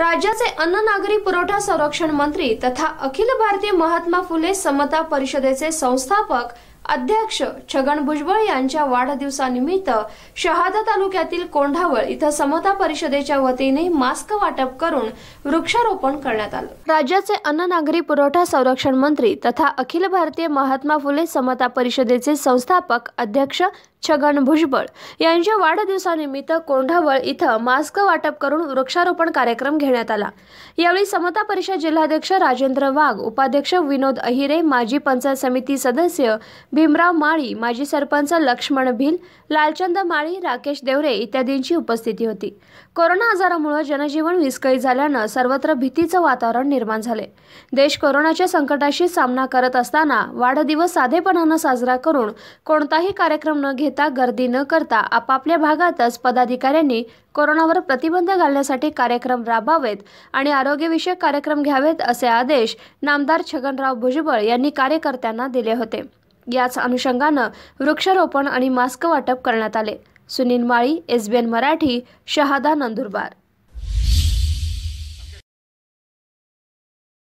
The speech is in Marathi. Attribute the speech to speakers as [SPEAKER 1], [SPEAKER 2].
[SPEAKER 1] राज्याचे अन्न नागरी पुरवठा संरक्षण मंत्री तथा अखिल भारतीय महात्मा फुले समता परिषदेचे संस्थापक अध्यक्ष छगन भुजबळ यांच्या वाढदिवसानिमित्त शहादा तालुक्यातील कोंढावळ इथं समता परिषदेच्या वतीने मास्क वाटप करून वृक्षारोपण करण्यात आलं राज्याचे अन्न नागरी पुरवठा संरक्षण मंत्री तथा अखिल भारतीय महात्मा फुले समता परिषदेचे संस्थापक अध्यक्ष छगन भुजबळ यांच्या वाढदिवसानिमित्त कोंढावळ इथं मास्क वाटप करून वृक्षारोपण कार्यक्रम घेण्यात आला यावेळी समता परिषद जिल्हाध्यक्ष राजेंद्र वाघ उपाध्यक्ष विनोद अहिरे माजी पंचायत समिती सदस्य भीमराव माळी माजी सरपंच लक्ष्मण भिल लालचंद माळी राकेश देवरे इत्यादींची उपस्थिती होती कोरोना आजारामुळे जनजीवन विस्कळीत झाल्यानं सर्वत्र भीतीचं वातावरण निर्माण झाले देश कोरोनाच्या संकटाशी सामना करत असताना वाढदिवस साधेपणानं साजरा करून कोणताही कार्यक्रम न घेत घेता गर्दी न करता आपापल्या भागातच पदाधिकाऱ्यांनी कोरोनावर प्रतिबंध घालण्यासाठी कार्यक्रम राबावेत आणि आरोग्यविषयक कार्यक्रम घ्यावेत असे आदेश नामदार छगनराव भुजबळ यांनी कार्यकर्त्यांना दिले होते याच अनुषंगानं वृक्षारोपण आणि मास्क वाटप करण्यात आले सुनील माळी एसबीएन मराठी शहादा नंदुरबार